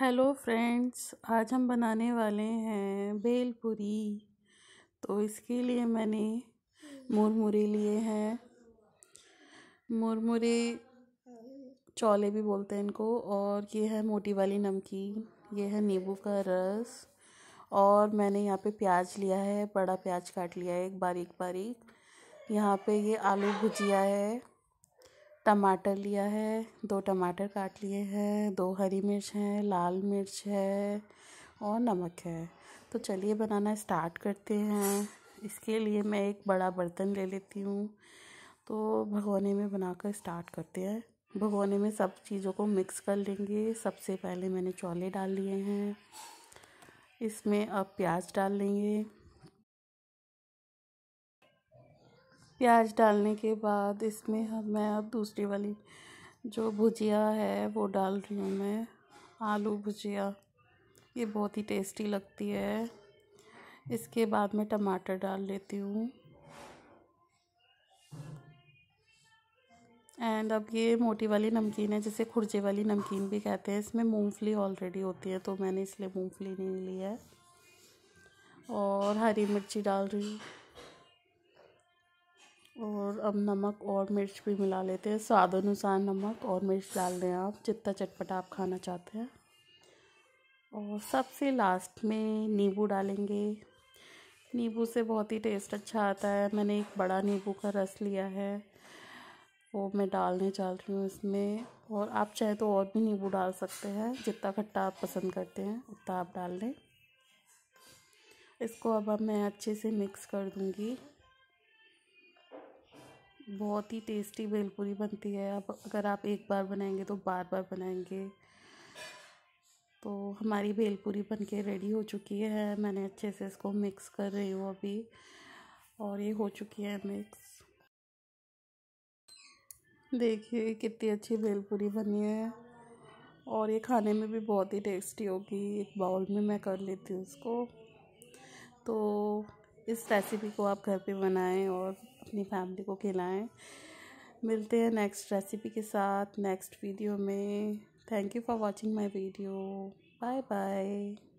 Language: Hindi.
हेलो फ्रेंड्स आज हम बनाने वाले हैं बेलपुरी तो इसके लिए मैंने मुरमुरे लिए हैं मुरमुरे चौले भी बोलते हैं इनको और ये है मोटी वाली नमकीन ये है नींबू का रस और मैंने यहाँ पे प्याज लिया है बड़ा प्याज काट लिया है एक बारीक बारीक यहाँ पे ये आलू भुजिया है टमाटर लिया है दो टमाटर काट लिए हैं दो हरी मिर्च हैं लाल मिर्च है और नमक है तो चलिए बनाना स्टार्ट करते हैं इसके लिए मैं एक बड़ा बर्तन ले लेती हूँ तो भगोने में बनाकर स्टार्ट करते हैं भगोने में सब चीज़ों को मिक्स कर लेंगे सबसे पहले मैंने चौले डाल लिए हैं इसमें अब प्याज डाल लेंगे प्याज डालने के बाद इसमें हम मैं अब दूसरी वाली जो भुजिया है वो डाल रही हूँ मैं आलू भुजिया ये बहुत ही टेस्टी लगती है इसके बाद मैं टमाटर डाल लेती हूँ एंड अब ये मोटी वाली नमकीन है जिसे खुर्जे वाली नमकीन भी कहते हैं इसमें मूंगफली ऑलरेडी होती है तो मैंने इसलिए मूंगफली नहीं ली है और हरी मिर्ची डाल रही हूँ और अब नमक और मिर्च भी मिला लेते हैं स्वाद अनुसार नमक और मिर्च डाल दें आप जितना चटपटा आप खाना चाहते हैं और सबसे लास्ट में नींबू डालेंगे नींबू से बहुत ही टेस्ट अच्छा आता है मैंने एक बड़ा नींबू का रस लिया है वो मैं डालने जा रही हूँ इसमें और आप चाहे तो और भी नींबू डाल सकते हैं जितना खट्टा आप पसंद करते हैं उतना आप डाल लें इसको अब मैं अच्छे से मिक्स कर दूँगी बहुत ही टेस्टी भेलपूरी बनती है अब अगर आप एक बार बनाएंगे तो बार बार बनाएंगे तो हमारी भेलपूरी बन के रेडी हो चुकी है मैंने अच्छे से इसको मिक्स कर रही हूँ अभी और ये हो चुकी है मिक्स देखिए कितनी अच्छी भेलपूरी बनी है और ये खाने में भी बहुत ही टेस्टी होगी एक बाउल में मैं कर लेती हूँ उसको तो इस रेसिपी को आप घर पे बनाएं और अपनी फैमिली को खिलाएं मिलते हैं नेक्स्ट रेसिपी के साथ नेक्स्ट वीडियो में thank you for watching my video bye bye